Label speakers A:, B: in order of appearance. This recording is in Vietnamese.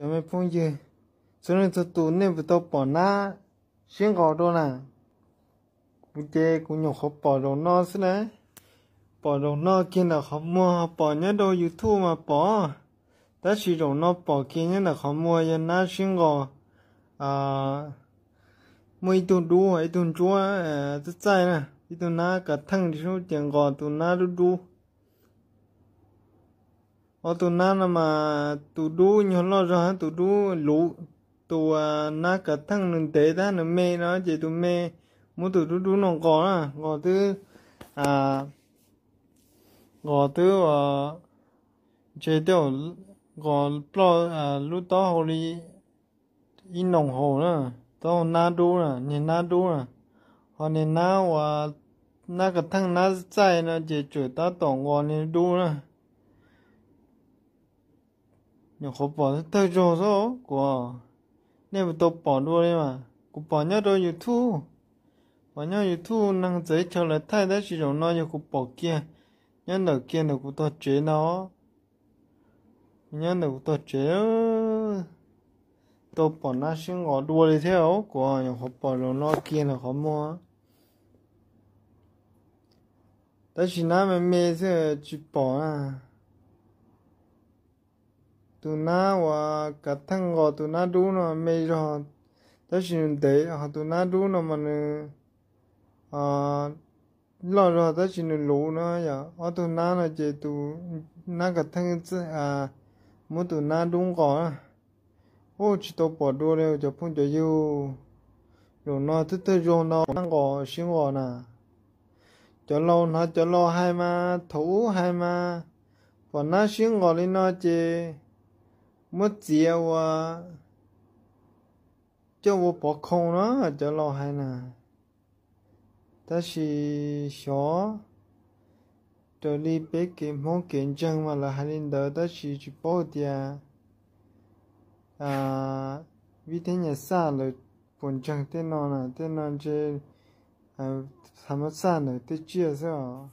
A: cho mấy phong gì số lượng số tụ nên vừa tao bỏ na xuyên gò đó nè bù chê cũng nhổ khó bỏ đồ nó xí nè bỏ đồ nó kia là khó mua bỏ nhá đồ youtube mà bỏ ta chỉ đồ nó bỏ kia nhá là khó mua cho na xuyên gò à mấy tuần đua ấy tuần chúa à tất nè đi tuần na cả thằng đi số tiền gò tuần na đu đu ở ờ, tụ na mà tụ du nhỏ lo rồi tụ du lũ tụ à, na cả thằng nương tế ta nương mê nó chỉ tu mê mu tụ đu du nó có à có thứ à có thứ à chế tiêu có lo à lúc đó hồ đi in nồng hồ nữa đó na du à nhìn na du à họ nhìn na và na cả thằng na chạy nó chỉ chửi ta tổng ngon nên du nè nhưng khó bỏ tới rồi số của nên mà tôi bỏ luôn đấy mà cũng bỏ nhớ rồi youtube bỏ nhớ youtube năng giấy cho lại thay đấy chỉ rồi nó như cũng bỏ kia nhân đầu kia là cũng tôi chế nó nhân cũng tôi chế tôi bỏ nó xin ngõ đua đi theo của nhưng khó bỏ rồi nó kia là khó mua đấy chỉ nói mà mê thế chỉ bỏ à tu na wa cả thăng gò tu na đu nó mê rồi đó chỉ để họ tu na đu nó mà nè à lo rồi đó chỉ nè lú nó ya họ tu na nó chỉ tu na cả thăng à muốn tu na đúng gò ô chỉ tao bỏ đua rồi cho phun cho yêu rồi nó tức tức rồi nó thăng gò xin gò nè cho lo nó cho lo hai mà thủ hai mà còn na xin gò lên nó chơi 没接我，叫我把空了，叫老汉呢。他是说，这里别给莫紧张嘛，老汉领导他是去报的啊。啊，明天三楼班长电脑呢？在哪只？啊，他们三楼在教室哦。